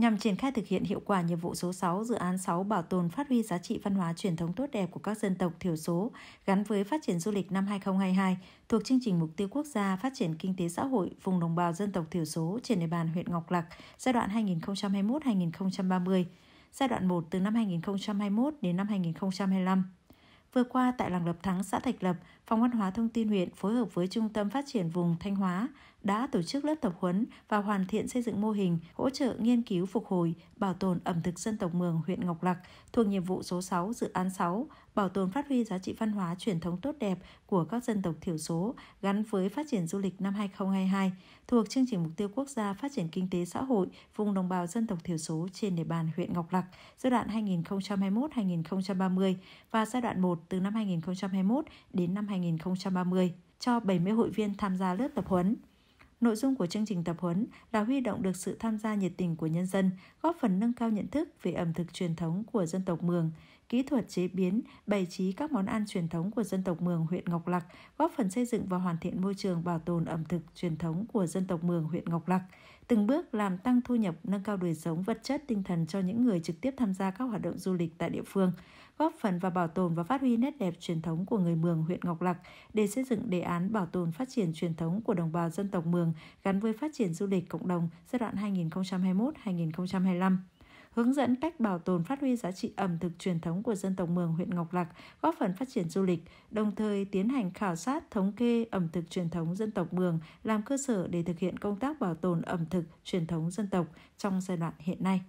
nhằm triển khai thực hiện hiệu quả nhiệm vụ số 6 dự án 6 bảo tồn phát huy giá trị văn hóa truyền thống tốt đẹp của các dân tộc thiểu số gắn với phát triển du lịch năm 2022 thuộc chương trình mục tiêu quốc gia phát triển kinh tế xã hội vùng đồng bào dân tộc thiểu số trên địa bàn huyện Ngọc Lặc giai đoạn 2021-2030, giai đoạn 1 từ năm 2021 đến năm 2025. Vừa qua tại làng Lập Thắng, xã Thạch Lập, Phòng Văn hóa Thông tin huyện phối hợp với Trung tâm Phát triển vùng Thanh Hóa đã tổ chức lớp tập huấn và hoàn thiện xây dựng mô hình hỗ trợ nghiên cứu phục hồi, bảo tồn ẩm thực dân tộc Mường huyện Ngọc Lặc thuộc nhiệm vụ số 6 dự án 6, bảo tồn phát huy giá trị văn hóa truyền thống tốt đẹp của các dân tộc thiểu số gắn với phát triển du lịch năm 2022 thuộc chương trình mục tiêu quốc gia phát triển kinh tế xã hội vùng đồng bào dân tộc thiểu số trên địa bàn huyện Ngọc Lặc giai đoạn 2021-2030 và giai đoạn 1 từ năm 2021 đến năm 2030 cho 70 hội viên tham gia lớp tập huấn. Nội dung của chương trình tập huấn là huy động được sự tham gia nhiệt tình của nhân dân, góp phần nâng cao nhận thức về ẩm thực truyền thống của dân tộc Mường, kỹ thuật chế biến, bày trí các món ăn truyền thống của dân tộc Mường huyện Ngọc Lặc, góp phần xây dựng và hoàn thiện môi trường bảo tồn ẩm thực truyền thống của dân tộc Mường huyện Ngọc Lặc, từng bước làm tăng thu nhập, nâng cao đời sống vật chất tinh thần cho những người trực tiếp tham gia các hoạt động du lịch tại địa phương, góp phần vào bảo tồn và phát huy nét đẹp truyền thống của người Mường huyện Ngọc Lặc để xây dựng đề án bảo tồn phát triển truyền thống của đồng bào dân tộc Mường gắn với phát triển du lịch cộng đồng giai đoạn 2021-2025 hướng dẫn cách bảo tồn phát huy giá trị ẩm thực truyền thống của dân tộc Mường huyện Ngọc Lặc, góp phần phát triển du lịch, đồng thời tiến hành khảo sát thống kê ẩm thực truyền thống dân tộc Mường làm cơ sở để thực hiện công tác bảo tồn ẩm thực truyền thống dân tộc trong giai đoạn hiện nay.